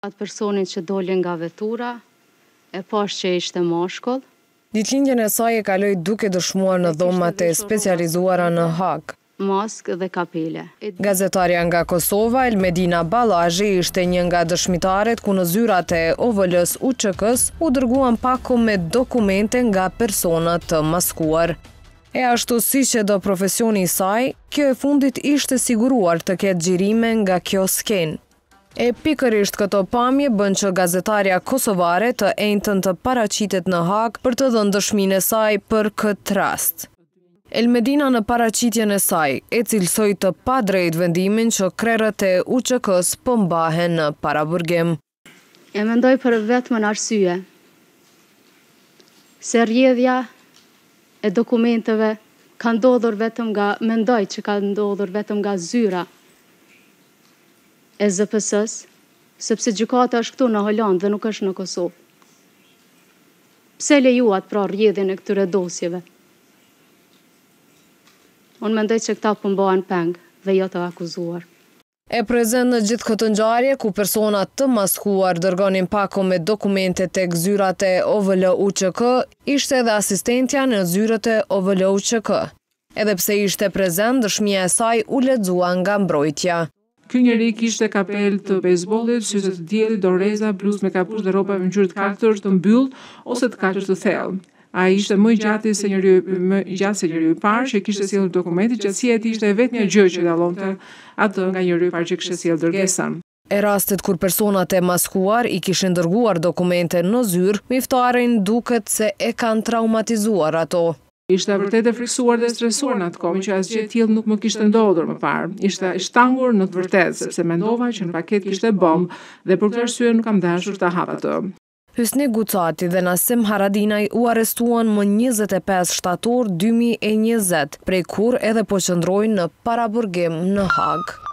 atë personin që dolin nga vetura, e pash që ishte mashkoll. Ditlindjen e saj e kaloi duke dëshmuar në dhomat e specializuara në hak. Mosk dhe kapile. Gazetarja nga Kosova, Elmedina Balazhi, ishte një nga dëshmitaret ku në zyrat e ovëllës qëkës u dërguan pako me dokumente nga personat të maskuar. E ashtu si që do profesioni saj, kjo e fundit ishte siguruar të ketë gjirime nga kjo skenë. E pikërisht këto pamje bën që gazetarja kosovare të ejnëtën të paracitet në hak për të dhënë dëshmine saj për këtë rast. Elmedina në paracitjen e saj e cilësoj të pa drejt vendimin që krerët e uqëkës pëmbahen po në paraburgim. E mendoj për vetë më në arsye, se rjedhja e dokumenteve ka ndodhur vetëm nga, mendoj që ka ndodhur vetëm nga zyra e ZPS-s, sepse gjykata është këtu në Holandë dhe nuk është në Kosovë. Pse lejuat pra rjedhin e këtyre dosjeve? Unë mendoj që këta pëmbohen po pengë dhe jo të akuzuar. E prezent në gjithë këtë nxarje, ku personat të maskuar dërgonin pako me dokumente të këzyrate OVL UQK, ishte edhe asistentja në zyrate OVL UQK. Edhe pse ishte prezent, dëshmija e saj u ledzua nga mbrojtja. Ky njeri kishte kapel të bejsbollit, syze të diellit, doreza, bluzë me kapuç dhe rroba me ngjyrë të kaktus të mbyll ose të kaktus të thellë. A i ishte më gjatë se njëri, më gjatë se njëri parë që kishte si dokumentit, që si e ti ishte e vetë një gjë që dalon të atë nga njëri parë që kishte si e dërgesan. E rastet kur personat e maskuar i kishin dërguar dokumente në zyrë, miftarën duket se e kanë traumatizuar ato. Ishte vërtet e friksuar dhe stresuar në atë kohë, që asgjë e tillë nuk më kishte ndodhur më parë. Ishte i shtangur në të vërtetë sepse mendova që në paketë kishte bomb dhe për këtë arsye nuk kam dashur ta hap atë. Hysni Gucati dhe Nasim Haradinaj u arestuan më 25 shtator 2020, prej kur edhe po qëndrojnë në paraburgim në Hagë.